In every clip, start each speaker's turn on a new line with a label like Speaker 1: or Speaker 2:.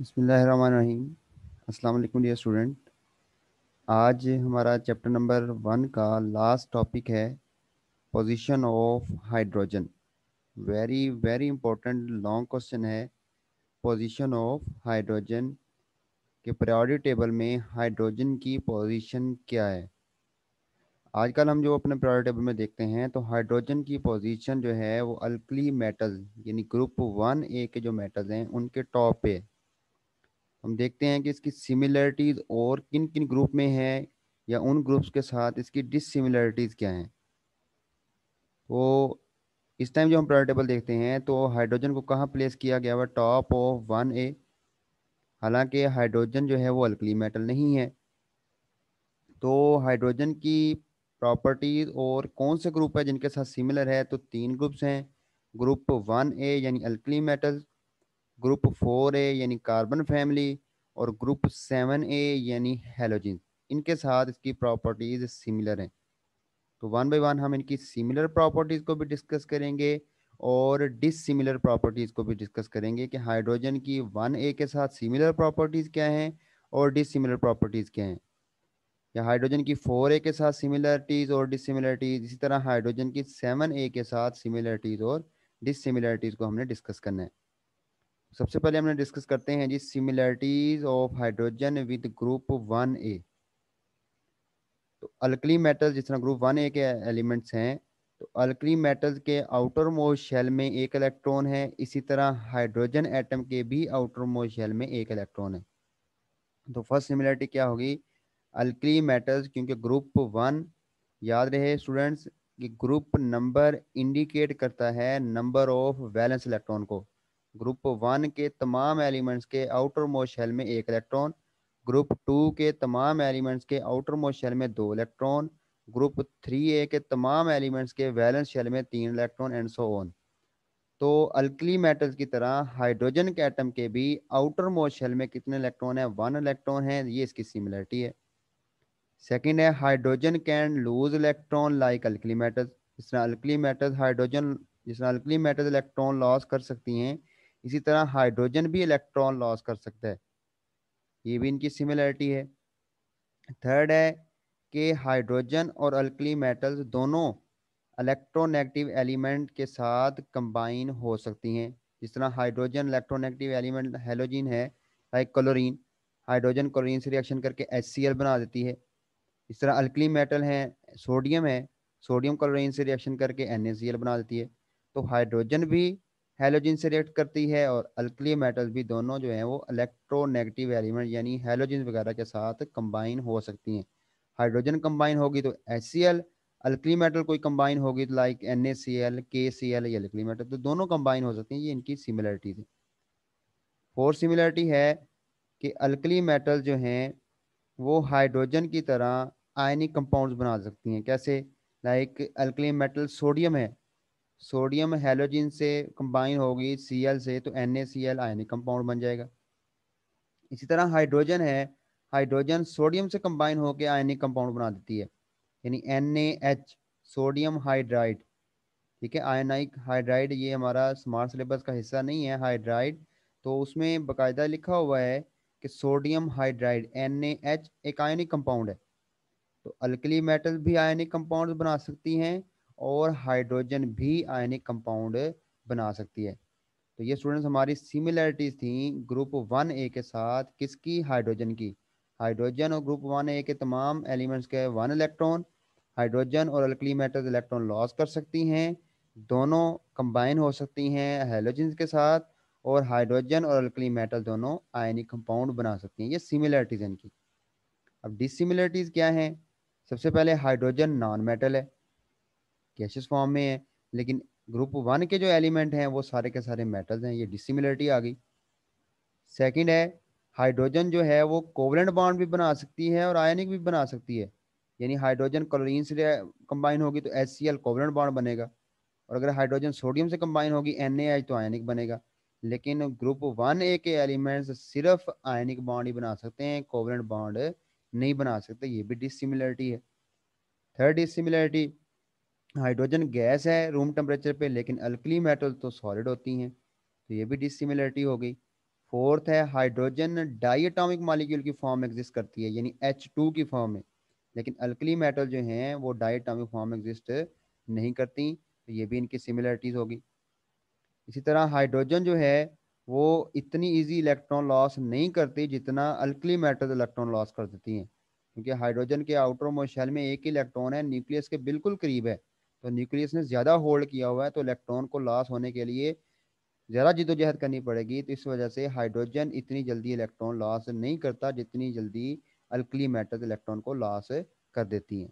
Speaker 1: बसमीम अल्लाम वालेकुम स्टूडेंट आज हमारा चैप्टर नंबर वन का लास्ट टॉपिक है position of hydrogen very very important long question है पोजीशन ऑफ हाइड्रोजन के प्रायोरिटी टेबल में हाइड्रोजन की पोजीशन क्या है आजकल हम जो अपने प्रायोरिटी टेबल में देखते हैं तो हाइड्रोजन की पोजीशन जो है वो अल्कली मेटल यानी ग्रुप वन ए के जो मेटल्स हैं उनके टॉप पे हम देखते हैं कि इसकी सिमिलरिटीज़ और किन किन ग्रुप में है या उन ग्रुप्स के साथ इसकी डिसिमिलरिटीज़ क्या हैं तो इस टाइम जो हम प्रोटेबल देखते हैं तो हाइड्रोजन को कहाँ प्लेस किया गया हुआ टॉप ऑफ वन ए हालांकि हाइड्रोजन जो है वो अल्कली मेटल नहीं है तो हाइड्रोजन की प्रॉपर्टीज़ और कौन से ग्रुप है जिनके साथ सिमिलर है तो तीन ग्रुप्स हैं ग्रुप वन ए यानी alkali metals group four A यानी कार्बन फैमिली और ग्रुप सेवन ए यानी हेलोजिन इनके साथ इसकी प्रॉपर्टीज़ सिमिलर हैं तो वन बाई वन हम इनकी सिमिलर प्रॉपर्टीज़ को भी डिस्कस करेंगे और डिसिमिलर प्रॉपर्टीज़ को भी डिस्कस करेंगे कि हाइड्रोजन की वन ए के साथ सिमिलर प्रॉपर्टीज़ क्या हैं और डिसिमिलर प्रॉपर्टीज़ क्या हैं या हाइड्रोजन की फोर ए के साथ सिमिलरिटीज़ और डिसिमिलरिटीज़ इसी तरह हाइड्रोजन की सेवन ए के साथ सिमिलरिटीज़ और डिसिमिलरिटीज़ को हमने डिस्कस करना है सबसे पहले हमने डिस्कस करते हैं जी similarities of hydrogen with group one A तो अल्कली मेटल्स जिस तरह ग्रुप वन ए के एलिमेंट्स हैं तो अल्कली मेटल्स के आउटर मोस्ट शेल में एक इलेक्ट्रॉन है इसी तरह हाइड्रोजन एटम के भी आउटर मोस्ट शेल में एक इलेक्ट्रॉन है तो फर्स्ट सिमिलरिटी क्या होगी अल्कली मेटल्स क्योंकि ग्रुप वन याद रहे स्टूडेंट्स कि ग्रुप नंबर इंडिकेट करता है नंबर ऑफ वैलेंस इलेक्ट्रॉन को ग्रुप वन के तमाम एलिमेंट्स के आउटर मोशल में एक इलेक्ट्रॉन ग्रुप टू के तमाम एलिमेंट्स के आउटर मोशल में दो इलेक्ट्रॉन ग्रुप थ्री ए के तमाम एलिमेंट्स के वैलेंस शेल में तीन इलेक्ट्रॉन एंड सो ऑन तो अल्कली मेटल्स की तरह हाइड्रोजन के एटम के भी आउटर मोस्ट शेल में कितने इलेक्ट्रॉन है वन इलेक्ट्रॉन है ये इसकी सिमिलरिटी है सेकेंड है hydrogen can lose electron like alkali metals जिस तरह अल्कली मेटल्स हाइड्रोजन जिस तरह अल्कली मेटल्स इलेक्ट्रॉन लॉस कर सकती हैं इसी तरह हाइड्रोजन भी इलेक्ट्रॉन लॉस कर सकता है ये भी इनकी सिमिलरिटी है थर्ड है कि हाइड्रोजन और अल्कली मेटल्स दोनों इलेक्ट्रोनेगेटिव एलिमेंट के साथ कंबाइन हो सकती हैं जिस तरह हाइड्रोजन इलेक्ट्रोनेगेटिव एलिमेंट हेलोजिन है लाइक क्लोरीन हाइड्रोजन क्लोरीन से रिएक्शन करके एच बना देती है इस तरह अल्कली मेटल हैं सोडियम है सोडियम क्लोरीन से रिएक्शन करके एन बना देती है तो हाइड्रोजन भी हेलोजिन से रिएक्ट करती है और अल्कली मेटल्स भी दोनों जो हैं वो इलेक्ट्रोनेगेटिव एलिमेंट यानी हेलोजिन वगैरह के साथ कंबाइन हो सकती हैं हाइड्रोजन कंबाइन होगी तो H C L alkali metal कोई कंबाइन होगी तो like N A C L K C L या अल्कली मेटल तो दोनों कंबाइन हो सकती हैं ये इनकी सिमिलरिटीज है फोर सिमिलरिटी है कि अल्कली मेटल जो हैं वो हाइड्रोजन की तरह आयनिक कंपाउंड्स बना सकती हैं कैसे लाइक अल्कली मेटल सोडियम है सोडियम हेलोजिन से कंबाइन होगी सीएल से तो एल आयनिक कंपाउंड बन जाएगा इसी तरह हाइड्रोजन है हाइड्रोजन सोडियम से कंबाइन होकर आयनिक कंपाउंड बना देती है यानी एच सोडियम हाइड्राइड ठीक है आयनाइक हाइड्राइड ये हमारा स्मार्ट सिलेबस का हिस्सा नहीं है हाइड्राइड तो उसमें बकायदा लिखा हुआ है कि सोडियम हाइड्राइड एन एक आयनिक कंपाउंड है तो अल्कली मेटल भी आयनिक कंपाउंड बना सकती हैं और हाइड्रोजन भी आयनिक कंपाउंड बना सकती है तो ये स्टूडेंट्स हमारी सिमिलैरिटीज थी ग्रुप वन ए के साथ किसकी हाइड्रोजन की हाइड्रोजन और ग्रुप वन ए के तमाम एलिमेंट्स के वन इलेक्ट्रॉन हाइड्रोजन और अल्कली मेटल इलेक्ट्रॉन लॉस कर सकती हैं दोनों कंबाइन हो सकती हैं हेलोजन के साथ और हाइड्रोजन और अल्कली मेटल दोनों आयनिक कंपाउंड बना सकती हैं ये सिमिलैरिटीज इनकी अब डिसिमिलरिटीज़ क्या हैं सबसे पहले हाइड्रोजन नॉन मेटल है कैशियस फॉर्म में है लेकिन ग्रुप वन के जो एलिमेंट हैं वो सारे के सारे मेटल्स हैं ये डिसिमिलरिटी आ गई सेकंड है हाइड्रोजन जो है वो कोवलेंट बॉन्ड भी बना सकती है और आयनिक भी बना सकती है यानी हाइड्रोजन क्लोरीन से कंबाइन होगी तो H C L covalent bond बनेगा और अगर हाइड्रोजन सोडियम से कंबाइन होगी एन ए एच तो आयनिक बनेगा लेकिन ग्रुप वन ए के एलिमेंट्स सिर्फ आयनिक बॉन्ड ही बना सकते हैं कोवलेंट बॉन्ड नहीं बना सकते ये भी डिसिमिलरिटी है थर्ड डिसिमिलरिटी हाइड्रोजन गैस है रूम टेम्परेचर पे लेकिन अल्कली मेटल तो सॉलिड होती हैं तो ये भी डिसिमिलरिटी हो गई फोर्थ है हाइड्रोजन डाइटामिक मालिक्यूल की फॉर्म में एग्जिस्ट करती है यानी एच टू की फॉर्म में लेकिन अल्कली मेटल जो हैं वो डाइटामिक फॉर्म में एग्जिस्ट नहीं करती तो ये भी इनकी सिमिलरिटीज़ होगी इसी तरह हाइड्रोजन जो है वो इतनी इजी इलेक्ट्रॉन लॉस नहीं करती जितना अल्कली मेटल इलेक्ट्रॉन लॉस कर देती हैं क्योंकि हाइड्रोजन के आउटर मोशल में एक ही इलेक्ट्रॉन है न्यूक्लियस के बिल्कुल करीब है तो न्यूक्लियस ने ज़्यादा होल्ड किया हुआ है तो इलेक्ट्रॉन को लॉस होने के लिए ज़्यादा जिदोजहद करनी पड़ेगी तो इस वजह से हाइड्रोजन इतनी जल्दी इलेक्ट्रॉन लॉस नहीं करता जितनी जल्दी अल्कली मेटल इलेक्ट्रॉन को लॉस कर देती हैं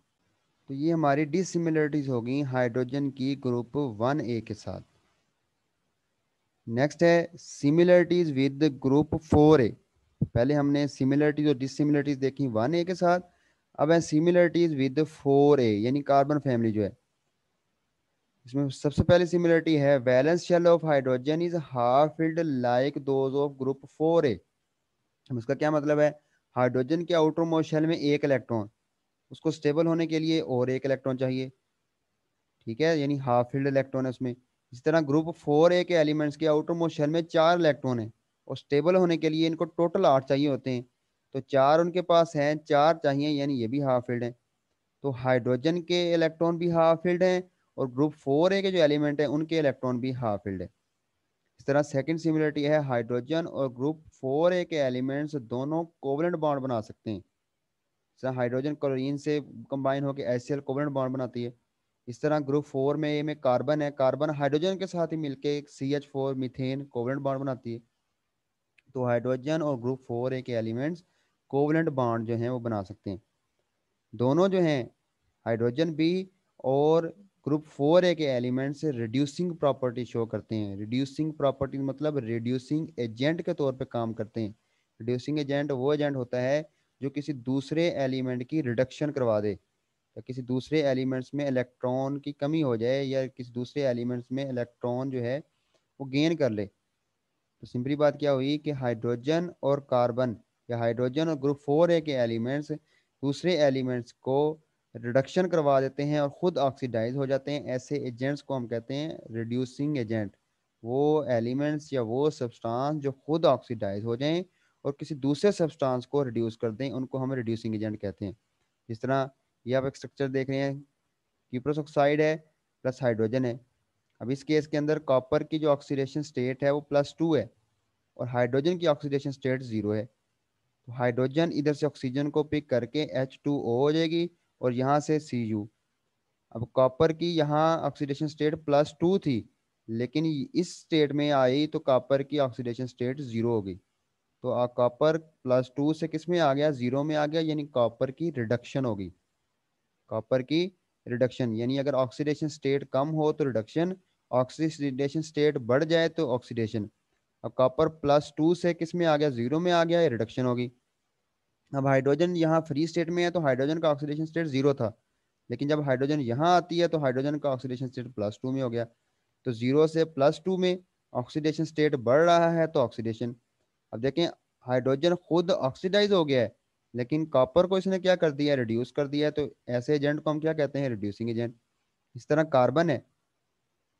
Speaker 1: तो ये हमारी डिसिमिलरिटीज़ होगी हाइड्रोजन की ग्रुप वन ए के साथ नेक्स्ट है similarities with group four A पहले हमने सिमिलरिटीज़ और डिसिमिलरिटीज़ देखी वन ए के साथ अब है सिमिलरिटीज़ विद फोर ए यानी कार्बन फैमिली जो है इसमें सबसे पहले सिमिलरिटी है valence shell of hydrogen is half filled like those of group four A उसका क्या मतलब है हाइड्रोजन के आउटर मोस्ट शेल में एक इलेक्ट्रॉन उसको स्टेबल होने के लिए और एक इलेक्ट्रॉन चाहिए ठीक है यानी हाफ फील्ड इलेक्ट्रॉन है उसमें इसी तरह ग्रुप फोर ए के एलिमेंट्स के आउटर मोस्ट शेल में चार इलेक्ट्रॉन है और स्टेबल होने के लिए इनको टोटल आठ चाहिए होते हैं तो चार उनके पास हैं चार चाहिए यानी ये भी हाफ फील्ड है तो हाइड्रोजन के इलेक्ट्रॉन भी हाफ फील्ड हैं और ग्रुप फोर ए के जो एलिमेंट हैं उनके इलेक्ट्रॉन भी हाफ फील्ड है इस तरह सेकंड सिमिलरिटी है हाइड्रोजन और ग्रुप फोर ए के एलिमेंट्स दोनों कोवलेंट बॉन्ड बना सकते हैं इस तरह हाइड्रोजन क्लोरीन से कंबाइन होकर एस सी कोवलेंट बॉन्ड बनाती है इस तरह ग्रुप फोर में ए में कार्बन है कार्बन हाइड्रोजन के साथ ही मिलकर C H four methane covalent bond बनाती है तो हाइड्रोजन और ग्रुप फोर ए के एलिमेंट्स कोवलेंट बॉन्ड जो हैं वो बना सकते हैं दोनों जो हैं हाइड्रोजन भी और ग्रुप फोर ए के एलिमेंट से रिड्यूसिंग प्रॉपर्टी शो करते हैं रिड्यूसिंग प्रॉपर्टी मतलब रिड्यूसिंग एजेंट के तौर पे काम करते हैं रिड्यूसिंग एजेंट वो एजेंट होता है जो किसी दूसरे एलिमेंट की रिडक्शन करवा दे या किसी दूसरे एलिमेंट्स में इलेक्ट्रॉन की कमी हो जाए या किसी दूसरे एलिमेंट्स में इलेक्ट्रॉन जो है वो गेन कर ले तो सिंपली बात क्या हुई कि हाइड्रोजन और कार्बन या हाइड्रोजन और ग्रुप फोर ए के एलिमेंट्स दूसरे एलिमेंट्स को रिडक्शन करवा देते हैं और ख़ुद ऑक्सीडाइज हो जाते हैं ऐसे एजेंट्स को हम कहते हैं रिड्यूसिंग एजेंट वो एलिमेंट्स या वो सब्सटेंस जो खुद ऑक्सीडाइज हो जाएं और किसी दूसरे सब्सटेंस को रिड्यूस कर दें उनको हम रिड्यूसिंग एजेंट कहते हैं जिस तरह ये आप एक स्ट्रक्चर देख रहे हैं क्यूप्रस ऑक्साइड है प्लस हाइड्रोजन है अब इस केस के अंदर कॉपर की जो ऑक्सीडेशन स्टेट है वो प्लस टू है और हाइड्रोजन की ऑक्सीडेशन स्टेट ज़ीरो है तो हाइड्रोजन इधर से ऑक्सीजन को पिक करके एच टू ओ हो जाएगी और यहाँ से सी यू अब कॉपर की यहाँ ऑक्सीडेशन स्टेट प्लस टू थी लेकिन इस स्टेट में आई तो कॉपर की ऑक्सीडेशन स्टेट ज़ीरो हो गई तो कॉपर प्लस टू से किस में आ गया ज़ीरो में आ गया यानी कॉपर की रिडक्शन होगी कॉपर की रिडक्शन यानी अगर ऑक्सीडेशन स्टेट कम हो तो रिडक्शन ऑक्सीडेशन स्टेट बढ़ जाए तो ऑक्सीडेशन अब कॉपर प्लस टू से किस में आ गया ज़ीरो में आ गया ये रिडक्शन होगी अब हाइड्रोजन यहाँ फ्री स्टेट में है तो हाइड्रोजन का ऑक्सीडेशन स्टेट जीरो था लेकिन जब हाइड्रोजन यहाँ आती है तो हाइड्रोजन का ऑक्सीडेशन स्टेट प्लस टू में हो गया तो जीरो से प्लस टू में ऑक्सीडेशन स्टेट बढ़ रहा है तो ऑक्सीडेशन अब देखें हाइड्रोजन खुद ऑक्सीडाइज हो गया है लेकिन कॉपर को इसने क्या कर दिया रिड्यूस कर दिया है तो ऐसे एजेंट को हम क्या कहते हैं रिड्यूसिंग एजेंट इस तरह कार्बन है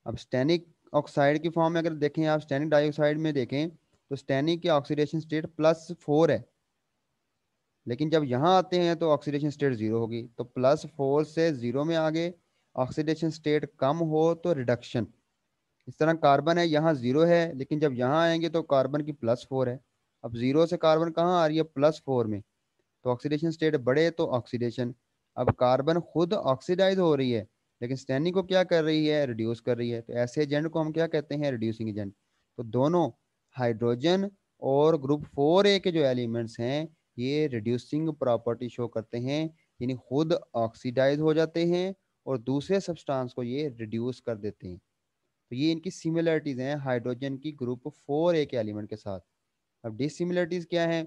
Speaker 1: अब स्टेनिक ऑक्साइड की फॉर्म में अगर देखें आप स्टैनिक डाइऑक्साइड में देखें तो स्टेनिक की ऑक्सीडेशन स्टेट प्लस फोर है लेकिन जब यहाँ आते हैं तो ऑक्सीडेशन स्टेट जीरो होगी तो प्लस फोर से जीरो में आगे ऑक्सीडेशन स्टेट कम हो तो रिडक्शन इस तरह कार्बन है यहाँ जीरो है लेकिन जब यहाँ आएंगे तो कार्बन की प्लस फोर है अब जीरो से कार्बन कहाँ आ रही है प्लस फोर में तो ऑक्सीडेशन स्टेट बढ़े तो ऑक्सीडेशन अब कार्बन खुद ऑक्सीडाइज हो रही है लेकिन स्टैनिंग को क्या कर रही है रिड्यूस कर रही है तो ऐसे एजेंट को हम क्या कहते हैं रिड्यूसिंग एजेंट तो दोनों हाइड्रोजन और ग्रुप फोर ए के जो एलिमेंट्स हैं ये रिड्यूसिंग प्रॉपर्टी शो करते हैं यानी खुद ऑक्सीडाइज हो जाते हैं और दूसरे सब्सटेंस को ये रिड्यूस कर देते हैं तो ये इनकी सिमिलरिटीज़ हैं हाइड्रोजन की ग्रुप फोर ए के एलिमेंट के साथ अब डिसिमिलरिटीज़ क्या है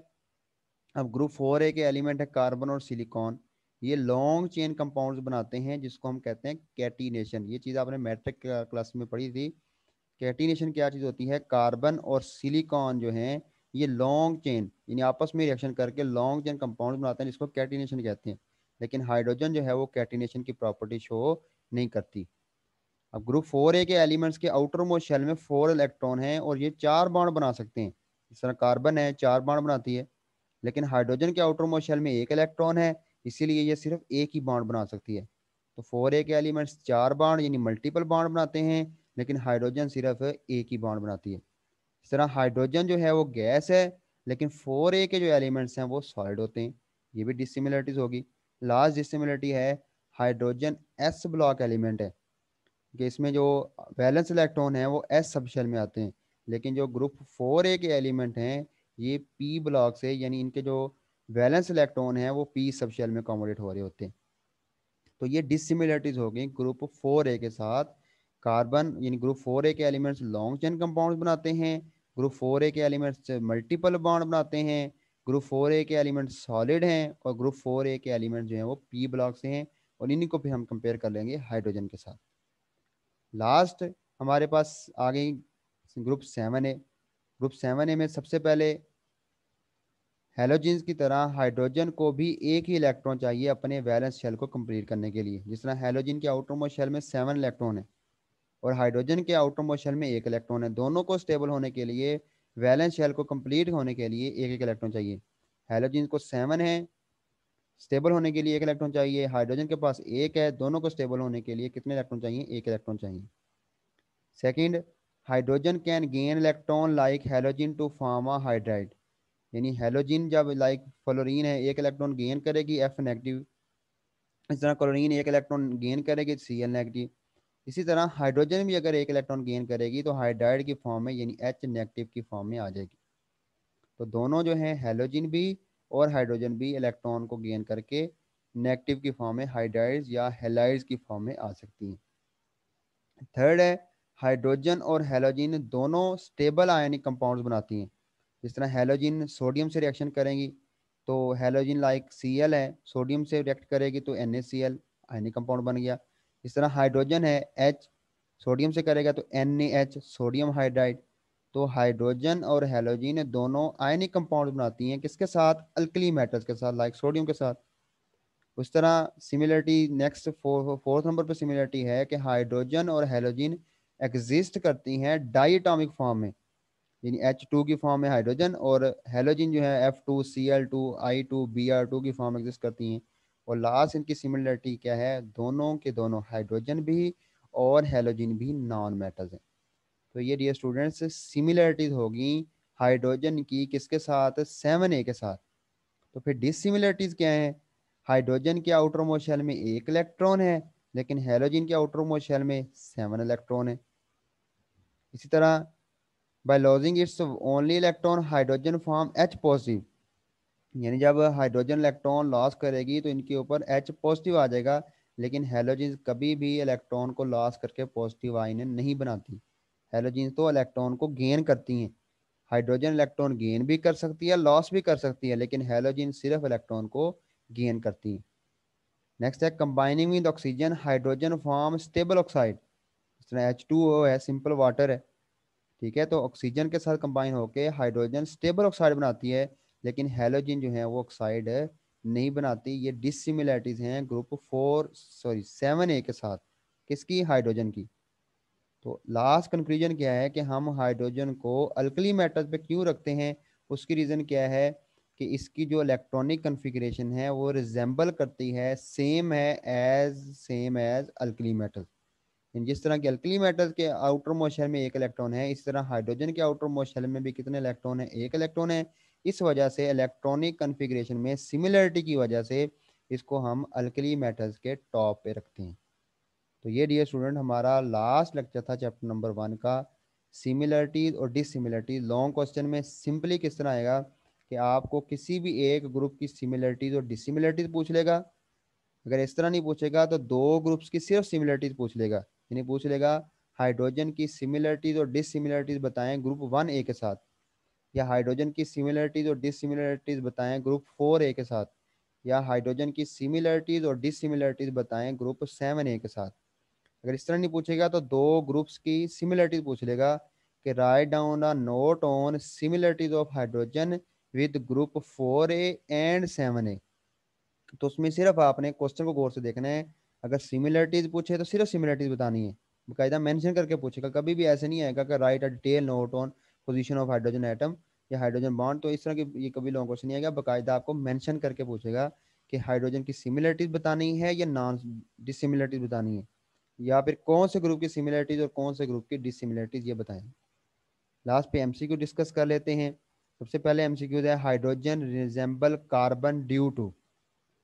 Speaker 1: अब ग्रुप फोर ए के एलिमेंट है कार्बन और सिलिकॉन ये लॉन्ग चेन कंपाउंड्स बनाते हैं जिसको हम कहते हैं कैटिनेशन ये चीज़ आपने मैट्रिक क्लास uh, में पढ़ी थी कैटिनेशन क्या चीज़ होती है कार्बन और सिलिकॉन जो हैं ये लॉन्ग चेन यानी आपस में रिएक्शन करके लॉन्ग चेन कंपाउंड बनाते हैं जिसको कैटिनेशन कहते हैं लेकिन हाइड्रोजन जो है वो कैटिनेशन की प्रॉपर्टी शो नहीं करती अब ग्रुप फोर ए के एलिमेंट्स के आउटर मोस्ट शेल में फोर इलेक्ट्रॉन हैं और ये चार बाड बना सकते हैं इस तरह कार्बन है चार बाड बनाती है लेकिन हाइड्रोजन के आउटर मोस्ट शेल में एक इलेक्ट्रॉन है इसीलिए ये सिर्फ एक ही बाड बना सकती है तो फोर ए के एलिमेंट्स चार बाड यानी मल्टीपल बाड बनाते हैं लेकिन हाइड्रोजन सिर्फ एक ही बाड बनाती है इस तरह हाइड्रोजन जो है वो गैस है लेकिन फोर ए के जो एलिमेंट्स हैं वो सॉलिड होते हैं ये भी डिसिमिलरिटीज होगी लास्ट डिसिमिलरिटी है हाइड्रोजन एस ब्लॉक एलिमेंट है कि इसमें जो बैलेंस इलेक्ट्रॉन है वो एस सबशेल में आते हैं लेकिन जो ग्रुप फोर ए के एलिमेंट हैं ये पी ब्लॉक से यानी इनके जो बैलेंस इलेक्ट्रॉन है वो पी सबशेल में कॉमोडेट हो रहे होते हैं तो ये डिसिमिलरिटीज हो गई ग्रुप फोर ए के साथ कार्बन यानी ग्रुप फोर ए के एलिमेंट्स लॉन्ग चेन कंपाउंड्स बनाते हैं ग्रुप फोर ए के एलिमेंट्स मल्टीपल बॉन्ड बनाते हैं ग्रुप फोर ए के एलिमेंट सॉलिड हैं और ग्रुप फोर ए के एलिमेंट जो हैं वो पी ब्लॉक से हैं और इन्हीं को फिर हम कंपेयर कर लेंगे हाइड्रोजन के साथ लास्ट हमारे पास आ गई group seven A group seven A में सबसे पहले हेलोजिन की तरह हाइड्रोजन को भी एक ही इलेक्ट्रॉन चाहिए अपने वैलेंस शेल को कंप्लीट करने के लिए जिस तरह हेलोजिन के आउटर मोस्ट शेल में सेवन इलेक्ट्रॉन है और हाइड्रोजन के आउटरमोस्ट शेल में एक इलेक्ट्रॉन है दोनों को स्टेबल होने के लिए वैलेंस शेल को कंप्लीट होने के लिए एक एक इलेक्ट्रॉन चाहिए हेलोजिन को सेवन है स्टेबल होने के लिए एक इलेक्ट्रॉन चाहिए हाइड्रोजन के पास एक है दोनों को स्टेबल होने के लिए कितने इलेक्ट्रॉन चाहिए एक इलेक्ट्रॉन चाहिए second hydrogen can gain electron like halogen to form a hydride यानी हेलोजिन जब लाइक फ्लोरिन है एक इलेक्ट्रॉन गेन करेगी एफ नेगेटिव इस तरह क्लोरीन एक इलेक्ट्रॉन गेन करेगी सी एल नेगेटिव इसी तरह हाइड्रोजन भी अगर एक इलेक्ट्रॉन गेन करेगी तो हाइड्राइड की फॉर्म में यानी एच नेगेटिव की फॉर्म में आ जाएगी तो दोनों जो हैं हेलोजिन भी और हाइड्रोजन भी इलेक्ट्रॉन को गेन करके नेगेटिव की फॉर्म में हाइड्राइड या हेलाइड की फॉर्म में आ सकती हैं थर्ड है हाइड्रोजन और हेलोजिन दोनों स्टेबल आयनिक कंपाउंड बनाती हैं जिस तरह हेलोजिन सोडियम से रिएक्शन करेंगी तो हेलोजिन लाइक सी है सोडियम से रिएक्ट करेगी तो एन आयनिक कंपाउंड बन गया इस तरह हाइड्रोजन है एच सोडियम से करेगा तो एन एच सोडियम हाइड्राइड तो हाइड्रोजन और हेलोजिन दोनों आयनिक कंपाउंड बनाती हैं किसके साथ अल्कली मेटल्स के साथ लाइक सोडियम के साथ उस तरह सिमिलरिटी नेक्स्ट फोर्थ नंबर पर सिमिलरिटी है कि हाइड्रोजन और हेलोजिन एग्जिस्ट करती हैं डाईटामिक फॉर्म में यानी एच टू की फॉर्म में हाइड्रोजन और हेलोजिन जो है F two C L two I two B R two की फॉर्म एग्जिस्ट करती हैं और लास्ट इनकी सिमिलरिटी क्या है दोनों के दोनों हाइड्रोजन भी और हेलोजिन भी नॉन मेटल्स हैं तो ये डियर स्टूडेंट्स सिमिलरिटीज होगी हाइड्रोजन की किसके साथ सेवन ए के साथ तो फिर डिसिमिलरिटीज क्या है हाइड्रोजन के आउटर मोस्ट में एक इलेक्ट्रॉन है लेकिन हेलोजिन के आउटर मोस्ट में सेवन इलेक्ट्रॉन है इसी तरह by losing its only electron hydrogen form H positive यानी जब हाइड्रोजन इलेक्ट्रॉन लॉस करेगी तो इनके ऊपर एच पॉजिटिव आ जाएगा लेकिन हेलोजिन कभी भी इलेक्ट्रॉन को लॉस करके पॉजिटिव आइन नहीं बनाती हेलोजिन तो इलेक्ट्रॉन को गेन करती हैं हाइड्रोजन इलेक्ट्रॉन गेन भी कर सकती है लॉस भी कर सकती है लेकिन हेलोजिन सिर्फ इलेक्ट्रॉन को गेन करती हैं नेक्स्ट है combining with oxygen hydrogen form stable oxide इस तरह एच टू ओ है सिंपल वाटर है ठीक है तो ऑक्सीजन के साथ कंबाइन होकर हाइड्रोजन स्टेबल ऑक्साइड बनाती है लेकिन हेलोजिन जो है वो ऑक्साइड नहीं बनाती ये डिसिमिलैरिटीज हैं group four sorry seven A के साथ किसकी हाइड्रोजन की तो लास्ट कंक्लूजन क्या है कि हम हाइड्रोजन को अल्कली मेटल पे क्यों रखते हैं उसकी रीज़न क्या है कि इसकी जो इलेक्ट्रॉनिक कन्फिग्रेशन है वो रिजेंबल करती है सेम है as same as alkali metal जिस तरह के अल्कली मेटल के आउटर मोशन में एक इलेक्ट्रॉन है इस तरह हाइड्रोजन के आउटर मोशन में भी कितने इलेक्ट्रॉन है एक इलेक्ट्रॉन है इस वजह से इलेक्ट्रॉनिक कन्फिग्रेशन में सिमिलरिटी की वजह से इसको हम अल्कली मेटल्स के टॉप पे रखते हैं तो ये डियर स्टूडेंट हमारा लास्ट लेक्चर था चैप्टर नंबर वन का सिमिलरिटीज और डिसिमिलरिटीज लॉन्ग क्वेश्चन में सिंपली किस तरह आएगा कि आपको किसी भी एक ग्रुप की सिमिलरिटीज और डिसिमिलरिटीज पूछ लेगा अगर इस तरह नहीं पूछेगा तो दो ग्रुप्स की सिर्फ सिमिलरिटीज पूछ लेगा यानी पूछ लेगा हाइड्रोजन की सिमिलरिटीज और डिसिमिलरिटीज बताएं ग्रुप वन ए के साथ या हाइड्रोजन की सिमिलरिटीज और डिसिमिलरिटीज बताएं ग्रुप फोर ए के साथ या हाइड्रोजन की सिमिलरिटीज और डिसिमिलरिटीज बताएं ग्रुप सेवन ए के साथ अगर इस तरह नहीं पूछेगा तो दो ग्रुप्स की सिमिलरिटीज पूछ लेगा कि write down a note on similarities of hydrogen with group four A and seven A तो उसमें सिर्फ आपने क्वेश्चन को गौर से देखना है अगर सिमिलरिटीज पूछे तो सिर्फ सिमिलरिटीज बतानी है बकायदा मेंशन करके पूछेगा कभी भी ऐसे नहीं आएगा कि write a detail note on position of hydrogen atom या हाइड्रोजन बॉन्ड तो इस तरह के ये कभी लॉन्ग क्वेश्चन नहीं आएगा बाकायदा आपको मेंशन करके पूछेगा कि हाइड्रोजन की सिमिलरिटीज बतानी है या नॉन डिसिमिलरिटीज बतानी है या फिर कौन से ग्रुप की सिमिलरिटीज और कौन से ग्रुप की डिसिमिलरिटीज ये बताएं लास्ट पे एमसीक्यू डिस्कस कर लेते हैं सबसे पहले एमसीक्यू है hydrogen resemble carbon due to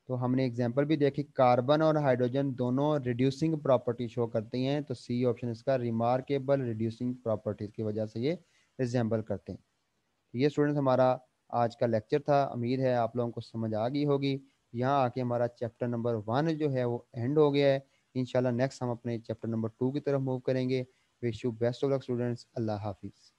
Speaker 1: तो हमने एग्जाम्पल भी देखी कार्बन और हाइड्रोजन दोनों रिड्यूसिंग प्रॉपर्टी शो करती हैं तो सी ऑप्शन इसका रिमार्केबल रिड्यूसिंग प्रॉपर्टीज की वजह से ये रिजेंबल करते हैं ये स्टूडेंट्स हमारा आज का लेक्चर था उम्मीद है आप लोगों को समझ आ गई होगी यहाँ आके हमारा चैप्टर नंबर वन जो है वो एंड हो गया है इंशाल्लाह नेक्स्ट हम अपने चैप्टर नंबर टू की तरफ मूव करेंगे wish you best of luck students Allah हाफिज़